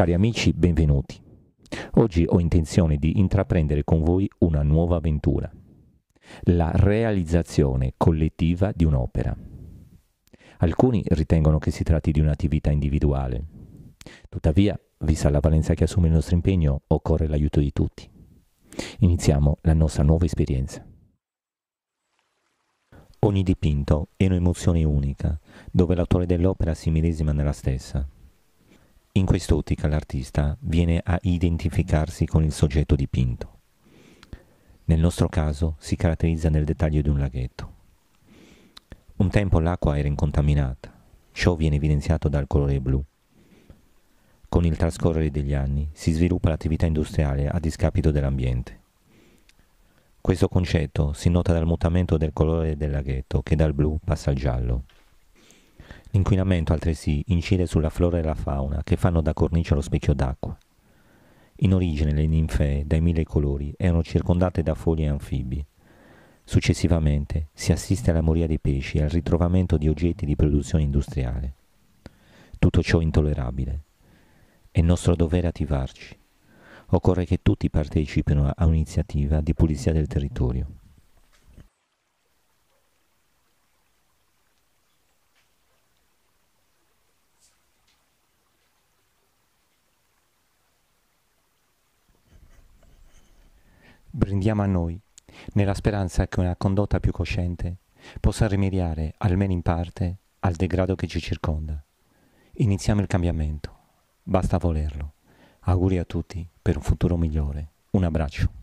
Cari amici, benvenuti. Oggi ho intenzione di intraprendere con voi una nuova avventura, la realizzazione collettiva di un'opera. Alcuni ritengono che si tratti di un'attività individuale. Tuttavia, vista la valenza che assume il nostro impegno, occorre l'aiuto di tutti. Iniziamo la nostra nuova esperienza. Ogni dipinto è un'emozione unica, dove l'autore dell'opera si medesima nella stessa. In quest'ottica l'artista viene a identificarsi con il soggetto dipinto. Nel nostro caso si caratterizza nel dettaglio di un laghetto. Un tempo l'acqua era incontaminata, ciò viene evidenziato dal colore blu. Con il trascorrere degli anni si sviluppa l'attività industriale a discapito dell'ambiente. Questo concetto si nota dal mutamento del colore del laghetto che dal blu passa al giallo. L'inquinamento altresì incide sulla flora e la fauna che fanno da cornice allo specchio d'acqua. In origine le ninfee, dai mille colori, erano circondate da foglie e anfibi. Successivamente si assiste alla moria dei pesci e al ritrovamento di oggetti di produzione industriale. Tutto ciò è intollerabile. È nostro dovere attivarci. Occorre che tutti partecipino a un'iniziativa di pulizia del territorio. brindiamo a noi, nella speranza che una condotta più cosciente possa rimediare, almeno in parte, al degrado che ci circonda. Iniziamo il cambiamento, basta volerlo. Auguri a tutti per un futuro migliore. Un abbraccio.